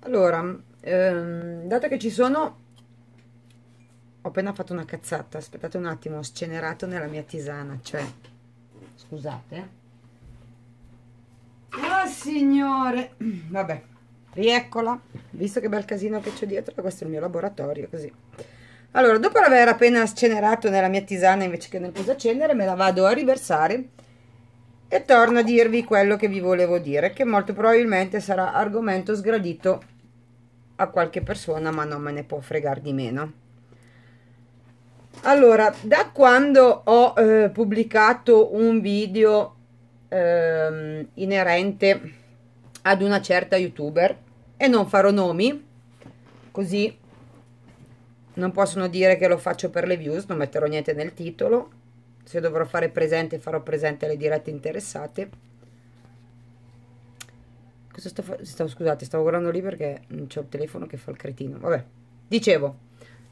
Allora, ehm, dato che ci sono... Ho appena fatto una cazzata, aspettate un attimo, ho scenerato nella mia tisana, cioè... Scusate. oh, signore! Vabbè, rieccola. Visto che bel casino che c'è dietro, questo è il mio laboratorio, così. Allora, dopo aver appena scenerato nella mia tisana invece che nel posacenere, me la vado a riversare e torno a dirvi quello che vi volevo dire che molto probabilmente sarà argomento sgradito a qualche persona ma non me ne può fregare di meno allora da quando ho eh, pubblicato un video eh, inerente ad una certa youtuber e non farò nomi così non possono dire che lo faccio per le views non metterò niente nel titolo se dovrò fare presente farò presente alle dirette interessate cosa sto facendo? scusate stavo guardando lì perché non c'ho il telefono che fa il cretino vabbè dicevo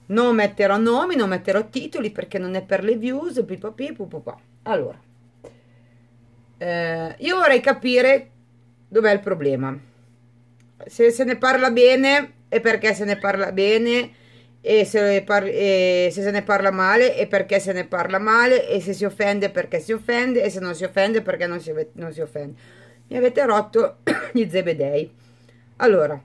non metterò nomi non metterò titoli perché non è per le views pipapi pupupà allora eh, io vorrei capire dov'è il problema se se ne parla bene e perché se ne parla bene e se, e se, se ne parla male e perché se ne parla male e se si offende perché si offende e se non si offende perché non si, non si offende. Mi avete rotto gli zebedei. Allora,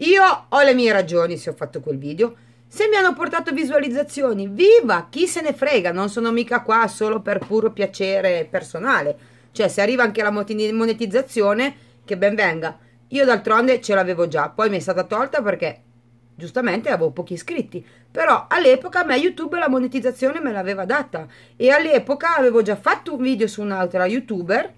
io ho le mie ragioni se ho fatto quel video. Se mi hanno portato visualizzazioni, viva! Chi se ne frega? Non sono mica qua solo per puro piacere personale. Cioè, se arriva anche la monetizzazione, che ben venga. Io d'altronde ce l'avevo già, poi mi è stata tolta perché giustamente avevo pochi iscritti, però all'epoca a me YouTube la monetizzazione me l'aveva data e all'epoca avevo già fatto un video su un'altra YouTuber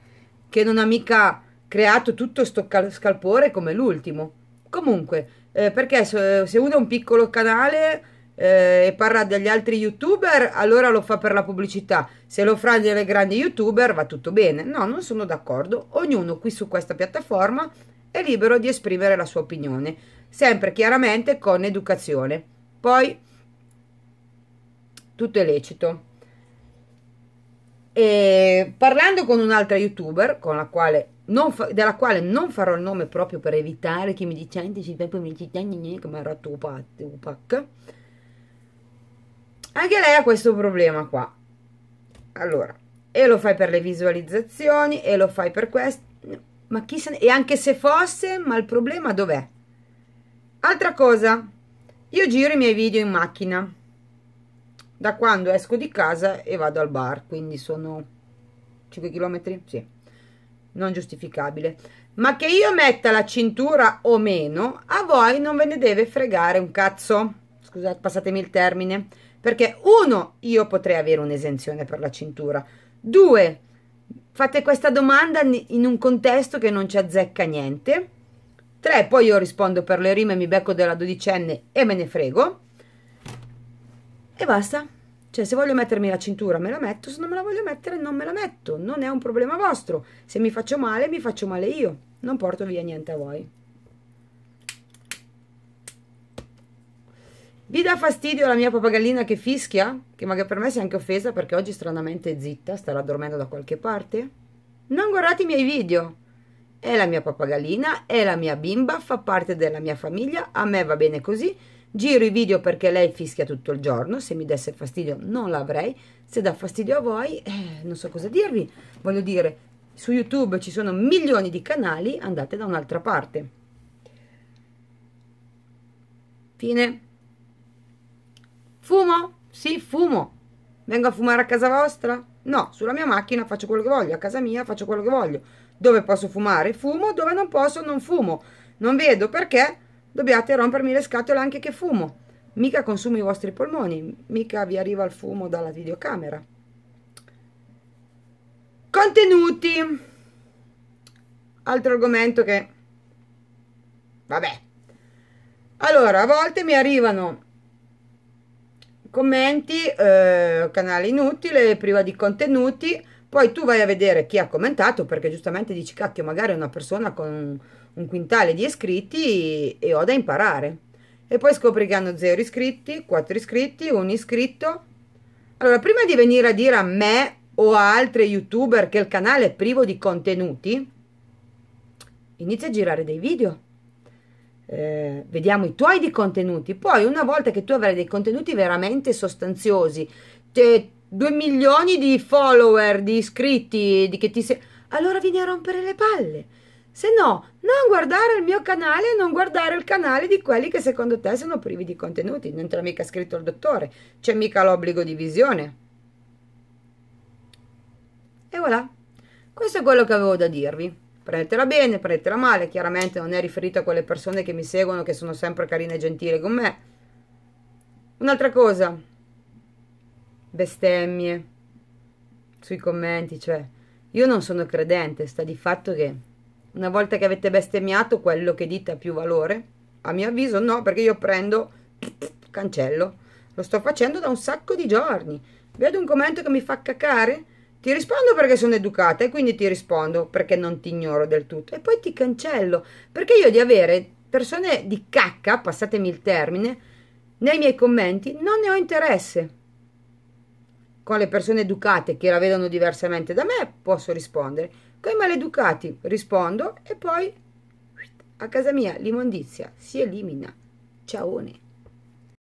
che non ha mica creato tutto sto scalpore come l'ultimo. Comunque, eh, perché se uno è un piccolo canale eh, e parla degli altri youtuber, allora lo fa per la pubblicità. Se lo fa delle grandi youtuber va tutto bene. No, non sono d'accordo. Ognuno qui su questa piattaforma è libero di esprimere la sua opinione, sempre chiaramente con educazione. Poi tutto è lecito. E parlando con un'altra youtuber con la quale fa, della quale non farò il nome proprio per evitare che mi dice anticipato ah, mi dice come era Tupac anche lei ha questo problema qua allora e lo fai per le visualizzazioni e lo fai per questo ma chi se ne... E anche se fosse, ma il problema dov'è? Altra cosa, io giro i miei video in macchina da quando esco di casa e vado al bar, quindi sono 5 km, sì, non giustificabile. Ma che io metta la cintura o meno, a voi non ve ne deve fregare un cazzo. Scusate, passatemi il termine. Perché uno, io potrei avere un'esenzione per la cintura. Due, Fate questa domanda in un contesto che non ci azzecca niente. 3. Poi io rispondo per le rime, mi becco della dodicenne e me ne frego. E basta. Cioè, se voglio mettermi la cintura me la metto, se non me la voglio mettere non me la metto. Non è un problema vostro. Se mi faccio male, mi faccio male io. Non porto via niente a voi. Vi dà fastidio la mia papagallina che fischia? Che magari per me si è anche offesa perché oggi stranamente è zitta, starà dormendo da qualche parte? Non guardate i miei video. È la mia papagallina, è la mia bimba, fa parte della mia famiglia, a me va bene così. Giro i video perché lei fischia tutto il giorno, se mi desse fastidio non l'avrei, se dà fastidio a voi eh, non so cosa dirvi. Voglio dire, su YouTube ci sono milioni di canali, andate da un'altra parte. Fine. Fumo? Sì, fumo. Vengo a fumare a casa vostra? No, sulla mia macchina faccio quello che voglio, a casa mia faccio quello che voglio. Dove posso fumare? Fumo, dove non posso non fumo. Non vedo perché dobbiate rompermi le scatole anche che fumo. Mica consumo i vostri polmoni, mica vi arriva il fumo dalla videocamera. Contenuti. Altro argomento che... Vabbè. Allora, a volte mi arrivano commenti, eh, canale inutile, priva di contenuti, poi tu vai a vedere chi ha commentato perché giustamente dici cacchio magari è una persona con un quintale di iscritti e ho da imparare. E poi scopri che hanno 0 iscritti, 4 iscritti, un iscritto. Allora, prima di venire a dire a me o a altri youtuber che il canale è privo di contenuti, inizia a girare dei video eh, vediamo i tuoi di contenuti. Poi, una volta che tu avrai dei contenuti veramente sostanziosi, te, 2 milioni di follower, di iscritti, di che ti sei... Allora vieni a rompere le palle. Se no, non guardare il mio canale e non guardare il canale di quelli che secondo te sono privi di contenuti. Non te l'ha mica scritto il dottore, c'è mica l'obbligo di visione. E voilà, questo è quello che avevo da dirvi prendetela bene, prendetela male, chiaramente non è riferito a quelle persone che mi seguono, che sono sempre carine e gentili con me. Un'altra cosa, bestemmie sui commenti, cioè io non sono credente, sta di fatto che una volta che avete bestemmiato quello che dite ha più valore, a mio avviso no, perché io prendo, cancello, lo sto facendo da un sacco di giorni, vedo un commento che mi fa cacare, ti rispondo perché sono educata e quindi ti rispondo perché non ti ignoro del tutto e poi ti cancello perché io di avere persone di cacca, passatemi il termine, nei miei commenti non ne ho interesse. Con le persone educate che la vedono diversamente da me posso rispondere, con i maleducati rispondo e poi a casa mia l'immondizia si elimina. Ciaone.